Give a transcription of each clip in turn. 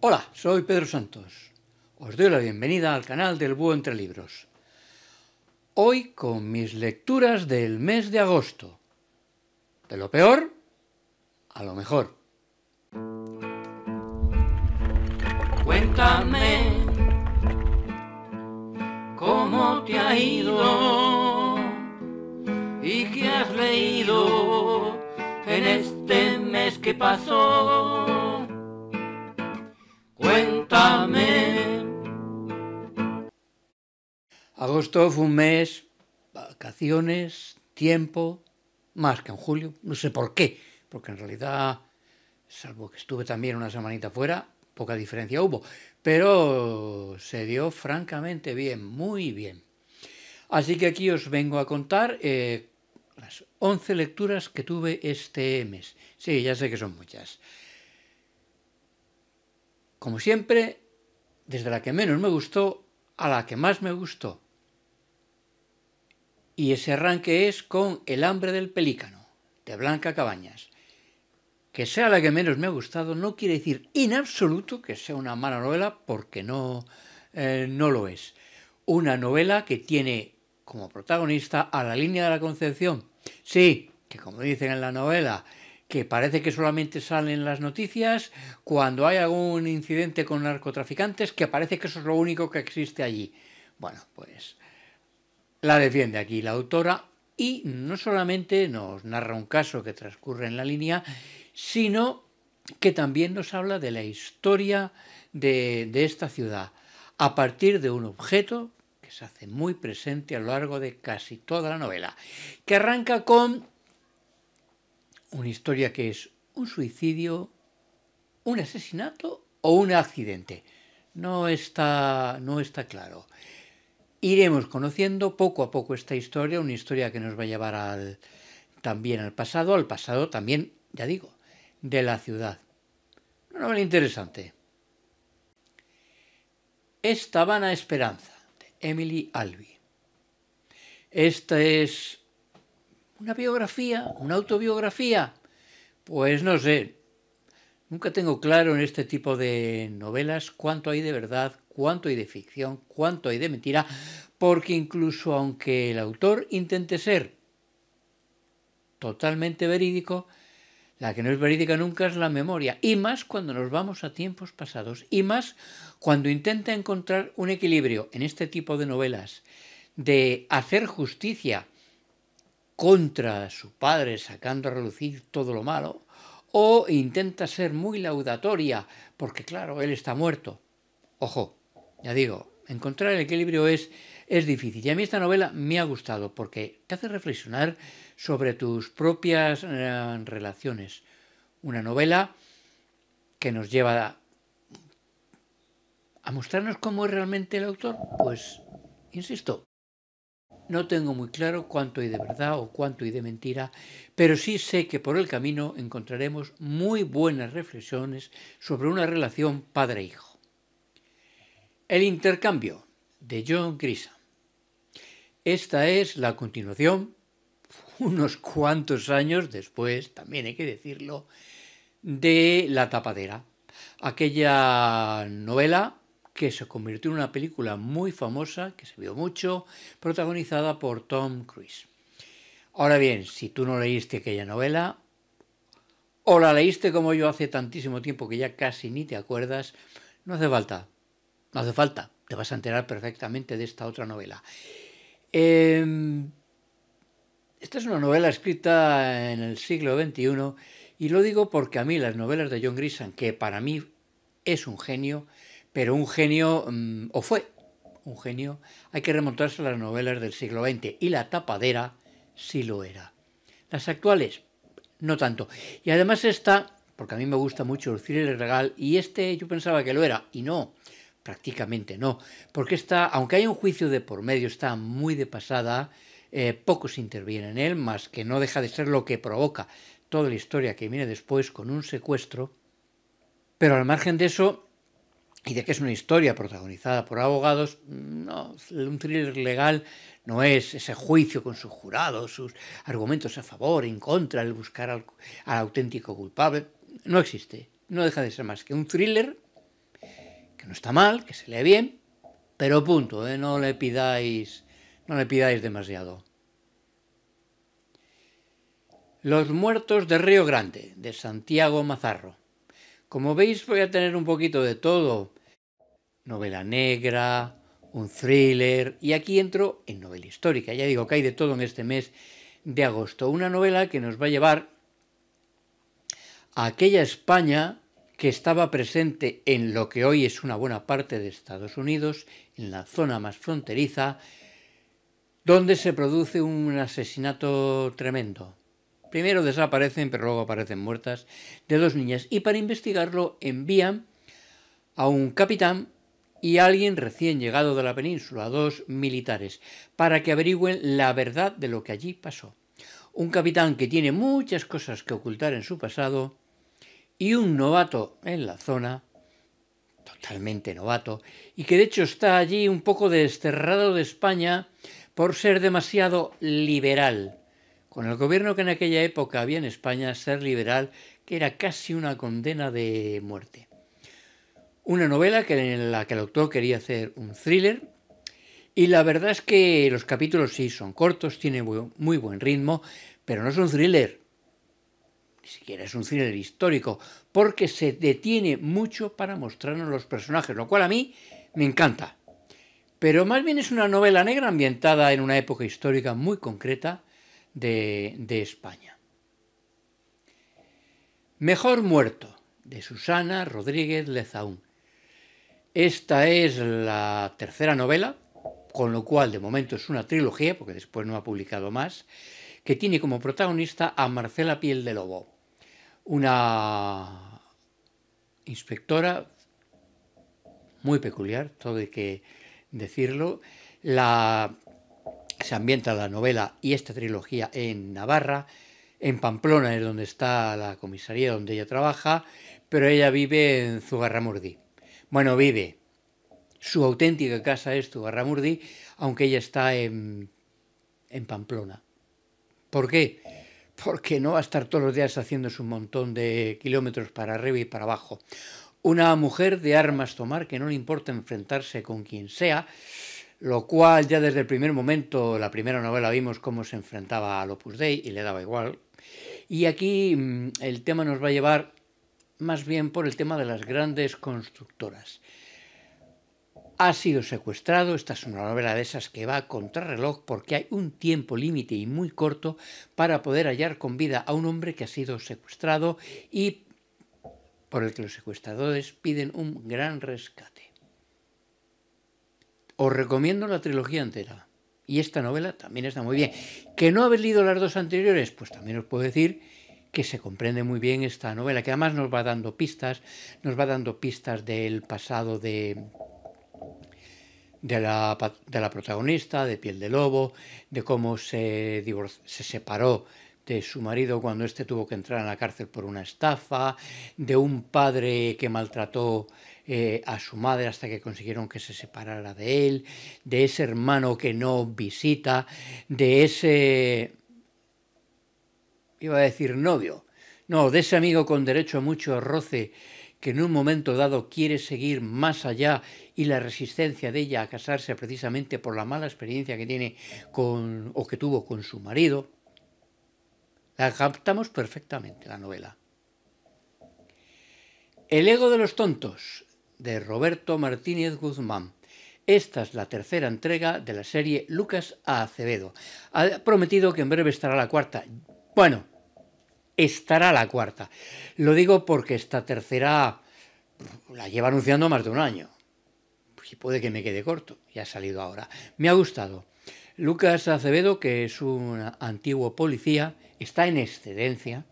Hola, soy Pedro Santos. Os doy la bienvenida al canal del Búho Entre Libros. Hoy con mis lecturas del mes de agosto. De lo peor a lo mejor. Cuéntame cómo te ha ido y qué has leído en este mes que pasó. Agosto fue un mes, vacaciones, tiempo, más que en julio, no sé por qué, porque en realidad, salvo que estuve también una semanita fuera, poca diferencia hubo, pero se dio francamente bien, muy bien. Así que aquí os vengo a contar eh, las 11 lecturas que tuve este mes. Sí, ya sé que son muchas como siempre, desde la que menos me gustó a la que más me gustó. Y ese arranque es con El hambre del pelícano, de Blanca Cabañas. Que sea la que menos me ha gustado no quiere decir en absoluto que sea una mala novela, porque no, eh, no lo es. Una novela que tiene como protagonista a la línea de la Concepción. Sí, que como dicen en la novela, que parece que solamente salen las noticias, cuando hay algún incidente con narcotraficantes, que parece que eso es lo único que existe allí. Bueno, pues la defiende aquí la autora y no solamente nos narra un caso que transcurre en la línea, sino que también nos habla de la historia de, de esta ciudad a partir de un objeto que se hace muy presente a lo largo de casi toda la novela, que arranca con una historia que es un suicidio, un asesinato o un accidente. No está, no está claro. Iremos conociendo poco a poco esta historia, una historia que nos va a llevar al, también al pasado, al pasado también, ya digo, de la ciudad. Una novela interesante. Esta vana esperanza, de Emily Albi. Esta es ¿Una biografía? ¿Una autobiografía? Pues no sé. Nunca tengo claro en este tipo de novelas cuánto hay de verdad, cuánto hay de ficción, cuánto hay de mentira, porque incluso aunque el autor intente ser totalmente verídico, la que no es verídica nunca es la memoria, y más cuando nos vamos a tiempos pasados, y más cuando intenta encontrar un equilibrio en este tipo de novelas de hacer justicia contra su padre sacando a relucir todo lo malo, o intenta ser muy laudatoria, porque claro, él está muerto. Ojo, ya digo, encontrar el equilibrio es, es difícil. Y a mí esta novela me ha gustado porque te hace reflexionar sobre tus propias eh, relaciones. Una novela que nos lleva a mostrarnos cómo es realmente el autor, pues, insisto, no tengo muy claro cuánto hay de verdad o cuánto hay de mentira, pero sí sé que por el camino encontraremos muy buenas reflexiones sobre una relación padre-hijo. El intercambio de John Grisham. Esta es la continuación, unos cuantos años después, también hay que decirlo, de La tapadera, aquella novela que se convirtió en una película muy famosa, que se vio mucho, protagonizada por Tom Cruise. Ahora bien, si tú no leíste aquella novela, o la leíste como yo hace tantísimo tiempo que ya casi ni te acuerdas, no hace falta, no hace falta, te vas a enterar perfectamente de esta otra novela. Em, esta es una novela escrita en el siglo XXI y lo digo porque a mí las novelas de John Grisham, que para mí es un genio, pero un genio, mm, o fue un genio, hay que remontarse a las novelas del siglo XX y la tapadera sí lo era. Las actuales, no tanto. Y además esta, porque a mí me gusta mucho el regal, y este yo pensaba que lo era, y no, prácticamente no, porque está, aunque hay un juicio de por medio, está muy de pasada, eh, pocos intervienen en él, más que no deja de ser lo que provoca toda la historia que viene después con un secuestro, pero al margen de eso, y de que es una historia protagonizada por abogados, no, un thriller legal no es ese juicio con sus jurados, sus argumentos a favor, en contra, el buscar al, auténtico culpable, no existe, no deja de ser más que un thriller que no está mal, que se lee bien, pero punto, ¿eh? no le pidáis, no le pidáis demasiado. Los muertos de Río Grande, de Santiago Mazarro. Como veis voy a tener un poquito de todo novela negra, un thriller, y aquí entro en novela histórica. Ya digo que hay de todo en este mes de agosto. Una novela que nos va a llevar a aquella España que estaba presente en lo que hoy es una buena parte de Estados Unidos, en la zona más fronteriza, donde se produce un asesinato tremendo. Primero desaparecen, pero luego aparecen muertas, de dos niñas. Y para investigarlo envían a un capitán y alguien recién llegado de la península, dos militares, para que averigüen la verdad de lo que allí pasó. Un capitán que tiene muchas cosas que ocultar en su pasado y un novato en la zona, totalmente novato, y que de hecho está allí un poco desterrado de España por ser demasiado liberal. Con el gobierno que en aquella época había en España, ser liberal, que era casi una condena de muerte. Una novela que, en la que el autor quería hacer un thriller. Y la verdad es que los capítulos sí son cortos, tiene muy, buen ritmo, pero no es un thriller. Ni siquiera es un thriller histórico, porque se detiene mucho para mostrarnos los personajes, lo cual a mí me encanta. Pero más bien es una novela negra ambientada en una época histórica muy concreta de, de España. Mejor muerto, de Susana Rodríguez Lezaún. Esta es la tercera novela, con lo cual de momento es una trilogía, porque después no ha publicado más, que tiene como protagonista a Marcela Piel de Lobo, una inspectora muy peculiar, todo hay que decirlo. se ambienta la novela y esta trilogía en Navarra, en Pamplona es donde está la comisaría donde ella trabaja, pero ella vive en Zugarramurdi. Bueno, vive. Su auténtica casa es Tugarramurdi, aunque ella está en, en Pamplona. ¿Por qué? Porque no va a estar todos los días haciéndose un montón de kilómetros para arriba y para abajo. Una mujer de armas tomar que no le importa enfrentarse con quien sea, lo cual ya desde el primer momento, la primera novela, vimos cómo se enfrentaba a Opus Dei y le daba igual. Y aquí mm, el tema nos va a llevar más bien por el tema de las grandes constructoras. Ha sido secuestrado, esta es una novela de esas que va a contrarreloj porque hay un tiempo límite y muy corto para poder hallar con vida a un hombre que ha sido secuestrado y por el que los secuestradores piden un gran rescate. Os recomiendo la trilogía entera y esta novela también está muy bien. ¿Que no habéis leído las dos anteriores? Pues también os puedo decir que se comprende muy bien esta novela, que además nos va dando pistas, nos va dando pistas del pasado de, de la, de la, protagonista, de Piel de Lobo, de cómo se, se separó de su marido cuando éste tuvo que entrar a la cárcel por una estafa, de un padre que maltrató eh, a su madre hasta que consiguieron que se separara de él, de ese hermano que no visita, de ese iba a decir novio, no, de ese amigo con derecho a mucho roce que en un momento dado quiere seguir más allá y la resistencia de ella a casarse precisamente por la mala experiencia que tiene con o que tuvo con su marido, la captamos perfectamente la novela. El ego de los tontos de Roberto Martínez Guzmán. Esta es la tercera entrega de la serie Lucas a Acevedo. Ha prometido que en breve estará la cuarta. Bueno, estará la cuarta. Lo digo porque esta tercera la lleva anunciando más de un año. Y puede que me quede corto, ya ha salido ahora. Me ha gustado. Lucas Acevedo, que es un antiguo policía, está en excedencia,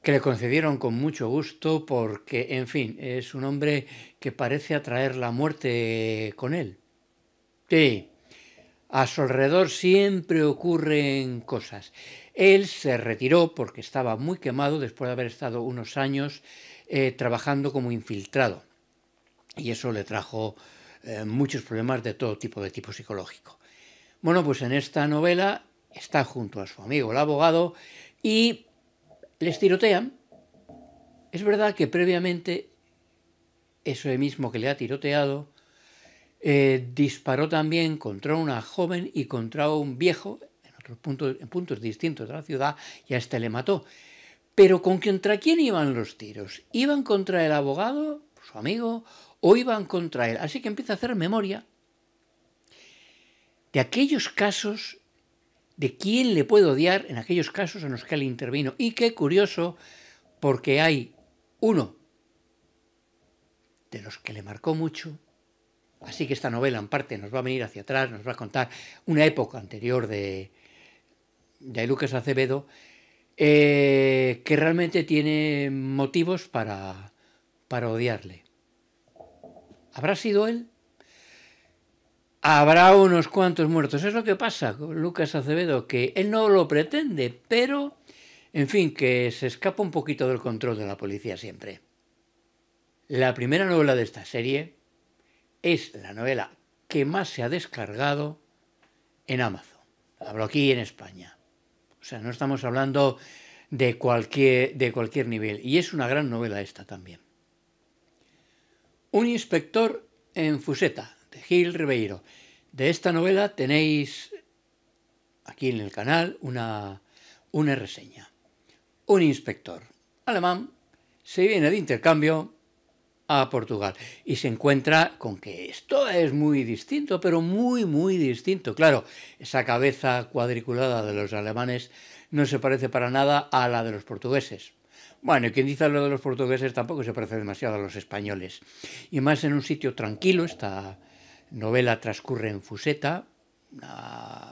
que le concedieron con mucho gusto porque, en fin, es un hombre que parece atraer la muerte con él. Sí, a su alrededor siempre ocurren cosas. Él se retiró porque estaba muy quemado después de haber estado unos años eh, trabajando como infiltrado. Y eso le trajo eh, muchos problemas de todo tipo, de tipo psicológico. Bueno, pues en esta novela está junto a su amigo el abogado y les tirotean. Es verdad que previamente eso mismo que le ha tiroteado eh, disparó también contra una joven y contra un viejo, en otros puntos, en puntos distintos de la ciudad, y a este le mató. Pero ¿con ¿contra quién iban los tiros? ¿Iban contra el abogado, su amigo, o iban contra él? Así que empieza a hacer memoria de aquellos casos de quién le puede odiar en aquellos casos en los que él intervino. Y qué curioso, porque hay uno de los que le marcó mucho, Así que esta novela en parte nos va a venir hacia atrás, nos va a contar una época anterior de, Lucas Acevedo, eh, que realmente tiene motivos para, para odiarle. ¿Habrá sido él? Habrá unos cuantos muertos. Es lo que pasa con Lucas Acevedo, que él no lo pretende, pero, en fin, que se escapa un poquito del control de la policía siempre. La primera novela de esta serie es la novela que más se ha descargado en Amazon. Hablo aquí en España. O sea, no estamos hablando de cualquier, de cualquier nivel. Y es una gran novela esta también. Un inspector en Fuseta, de Gil Ribeiro. De esta novela tenéis aquí en el canal una, una reseña. Un inspector alemán se viene de intercambio a Portugal y se encuentra con que esto es muy distinto, pero muy, muy distinto. Claro, esa cabeza cuadriculada de los alemanes no se parece para nada a la de los portugueses. Bueno, y quien dice lo de los portugueses tampoco se parece demasiado a los españoles. Y más en un sitio tranquilo, esta novela transcurre en Fuseta,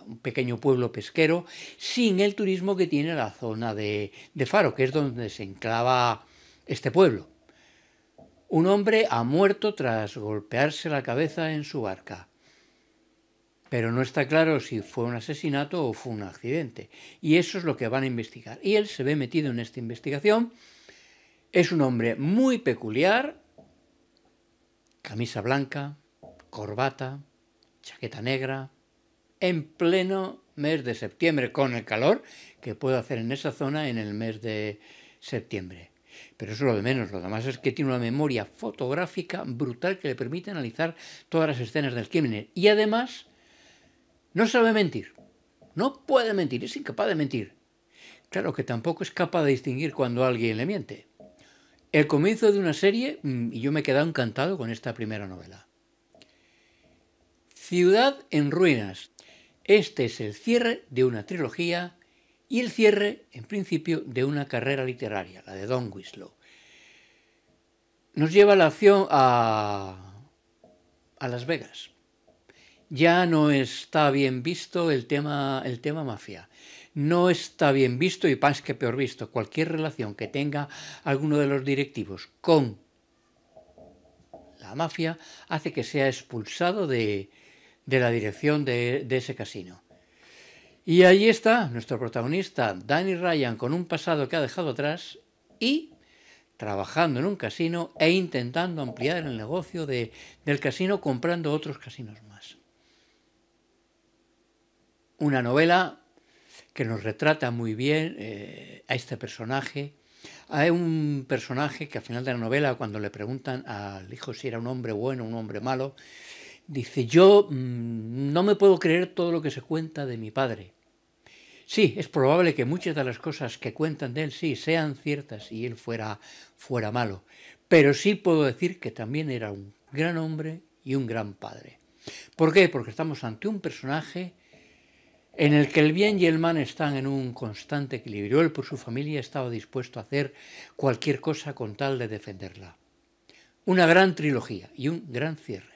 un pequeño pueblo pesquero, sin el turismo que tiene la zona de Faro, que es donde se enclava este pueblo. Un hombre ha muerto tras golpearse la cabeza en su barca. Pero no está claro si fue un asesinato o fue un accidente. Y eso es lo que van a investigar. Y él se ve metido en esta investigación. Es un hombre muy peculiar. Camisa blanca, corbata, chaqueta negra. En pleno mes de septiembre, con el calor que puede hacer en esa zona en el mes de septiembre. Pero eso es lo de menos. Lo demás es que tiene una memoria fotográfica brutal que le permite analizar todas las escenas del crimen. Y además, no sabe mentir. No puede mentir, es incapaz de mentir. Claro que tampoco es capaz de distinguir cuando alguien le miente. El comienzo de una serie, mm, y yo me he quedado encantado con esta primera novela. Ciudad en ruinas. Este es el cierre de una trilogía y el cierre, en principio, de una carrera literaria, la de Don Winslow. Nos lleva a la acción a, Las Vegas. Ya no está bien visto el tema, el tema mafia no está bien visto y más que peor visto. Cualquier relación que tenga alguno de los directivos con la mafia hace que sea expulsado de, la dirección de, ese casino. Y ahí está nuestro protagonista, Danny Ryan, con un pasado que ha dejado atrás y trabajando en un casino e intentando ampliar el negocio de, del casino comprando otros casinos más. Una novela que nos retrata muy bien eh, a este personaje. Hay un personaje que al final de la novela, cuando le preguntan al hijo si era un hombre bueno o un hombre malo, Dice, yo mm, no me puedo creer todo lo que se cuenta de mi padre. Sí, es probable que muchas de las cosas que cuentan de él sí sean ciertas y él fuera, fuera malo, pero sí puedo decir que también era un gran hombre y un gran padre. ¿Por qué? Porque estamos ante un personaje en el que el bien y el mal están en un constante equilibrio. Él por su familia estaba dispuesto a hacer cualquier cosa con tal de defenderla. Una gran trilogía y un gran cierre.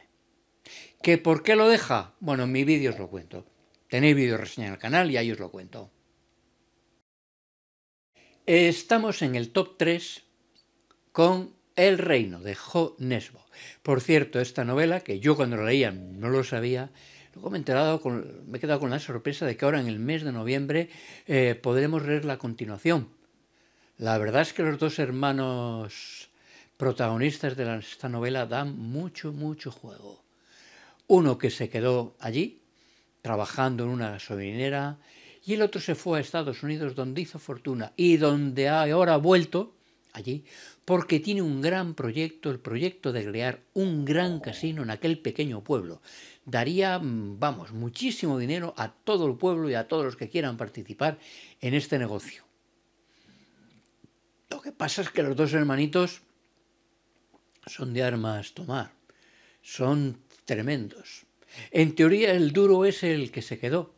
¿Que por qué lo deja? Bueno, en mi vídeo os lo cuento. Tenéis vídeo reseña en el canal y ahí os lo cuento. Estamos en el top 3 con El Reino de Jo Nesbo. Por cierto, esta novela, que yo cuando la leía no lo sabía, luego me he, enterado me he quedado con la sorpresa de que ahora en el mes de noviembre eh, podremos leer la continuación. La verdad es que los dos hermanos protagonistas de esta novela dan mucho, mucho juego. Uno que se quedó allí, trabajando en una gasolinera, y el otro se fue a Estados Unidos donde hizo fortuna y donde ahora ha vuelto allí porque tiene un gran proyecto, el proyecto de crear un gran casino en aquel pequeño pueblo. Daría, mm, vamos, muchísimo dinero a todo el pueblo y a todos los que quieran participar en este negocio. Lo que pasa es que los dos hermanitos son de armas tomar, son tremendos. En teoría el duro es el que se quedó,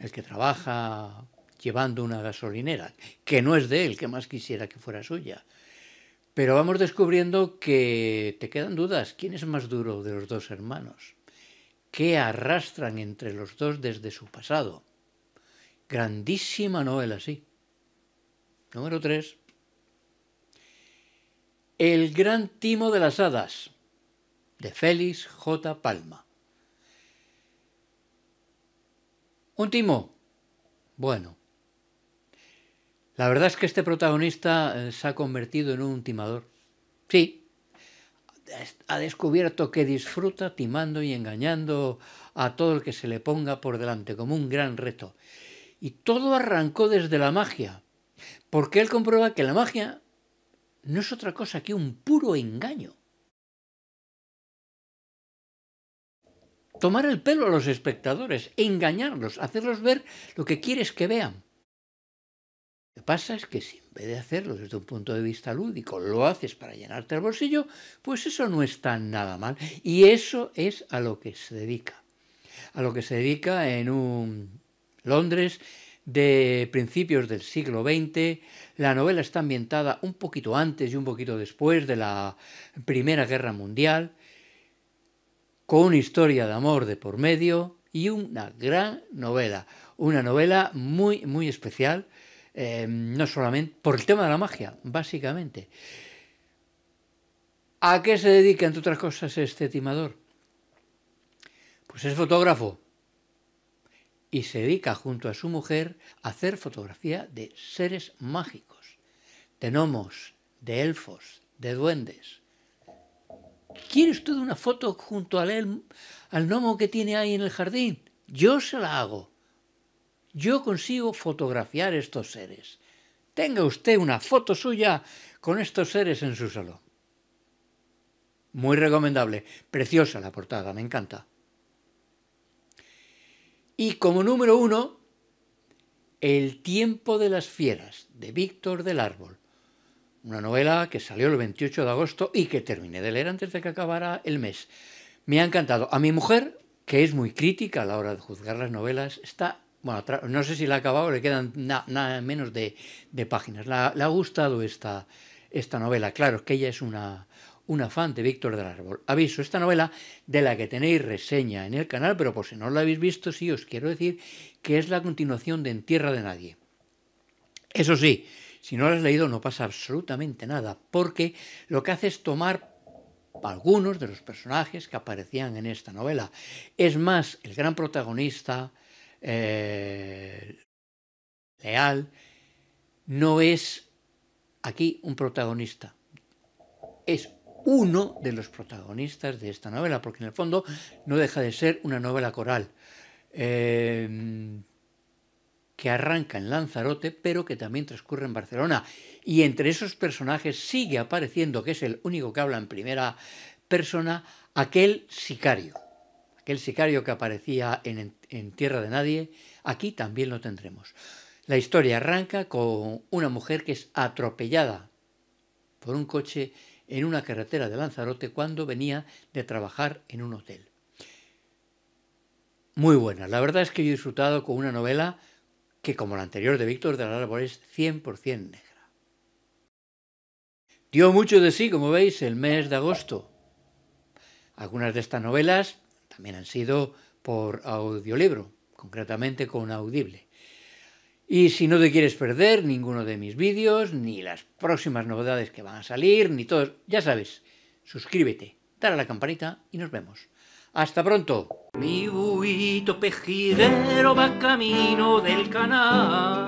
el que trabaja llevando una gasolinera, que no es de él, que más quisiera que fuera suya. Pero vamos descubriendo que te quedan dudas, ¿quién es más duro de los dos hermanos? ¿Qué arrastran entre los dos desde su pasado? Grandísima novela, sí. Número 3. El gran timo de las hadas de Félix J. Palma. ¿Un timo? Bueno. La verdad es que este protagonista eh, se ha convertido en un timador. Sí. Ha descubierto que disfruta timando y engañando a todo el que se le ponga por delante, como un gran reto. Y todo arrancó desde la magia, porque él comprueba que la magia no es otra cosa que un puro engaño. tomar el pelo a los espectadores, engañarlos, hacerlos ver lo que quieres que vean. Lo que pasa es que si en vez de hacerlo desde un punto de vista lúdico lo haces para llenarte el bolsillo, pues eso no está nada mal. Y eso es a lo que se dedica. A lo que se dedica en un Londres de principios del siglo XX. La novela está ambientada un poquito antes y un poquito después de la Primera Guerra Mundial con una historia de amor de por medio y una gran novela. Una novela muy, muy especial, em, no solamente por el tema de la magia, básicamente. ¿A qué se dedica, entre otras cosas, este timador? Pues es fotógrafo y se dedica junto a su mujer a hacer fotografía de seres mágicos, de nomos, de elfos, de duendes. ¿Quiere usted una foto junto al al gnomo que tiene ahí en el jardín? Yo se la hago. Yo consigo fotografiar estos seres. Tenga usted una foto suya con estos seres en su salón. Muy recomendable. Preciosa la portada, me encanta. Y como número uno, El tiempo de las fieras, de Víctor del Árbol. Una novela que salió el 28 de agosto y que terminé de leer antes de que acabara el mes. Me ha encantado. A mi mujer, que es muy crítica a la hora de juzgar las novelas, está bueno, no sé si la ha acabado, le quedan nada menos de, páginas. La, le ha gustado esta, esta novela. Claro, que ella es una, una fan de Víctor del Árbol. Aviso, esta novela de la que tenéis reseña en el canal, pero por si no la habéis visto, sí os quiero decir que es la continuación de En Tierra de Nadie. Eso sí, si no lo has leído no pasa absolutamente nada, porque lo que hace es tomar algunos de los personajes que aparecían en esta novela. Es más, el gran protagonista, eh, Leal, no es aquí un protagonista, es uno de los protagonistas de esta novela, porque en el fondo no deja de ser una novela coral. Eh, que arranca en Lanzarote, pero que también transcurre en Barcelona. Y entre esos personajes sigue apareciendo, que es el único que habla en primera persona, aquel sicario. Aquel sicario que aparecía en, Tierra de Nadie, aquí también lo tendremos. La historia arranca con una mujer que es atropellada por un coche en una carretera de Lanzarote cuando venía de trabajar en un hotel. Muy buena. La verdad es que yo he disfrutado con una novela que como la anterior de Víctor de la Árbol es 100% negra. Dio mucho de sí, como veis, el mes de agosto. Algunas de estas novelas también han sido por audiolibro, concretamente con Audible. Y si no te quieres perder ninguno de mis vídeos, ni las próximas novedades que van a salir, ni todos, ya sabes, suscríbete, dale a la campanita y nos vemos. Hasta pronto. Mi buito pejidero va camino del canal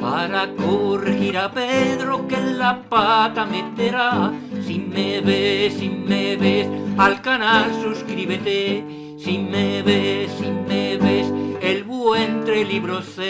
para corregir a Pedro que la pata meterá. Si me ves, si me ves, al canal suscríbete. Si me ves, si me ves, el buen entre libros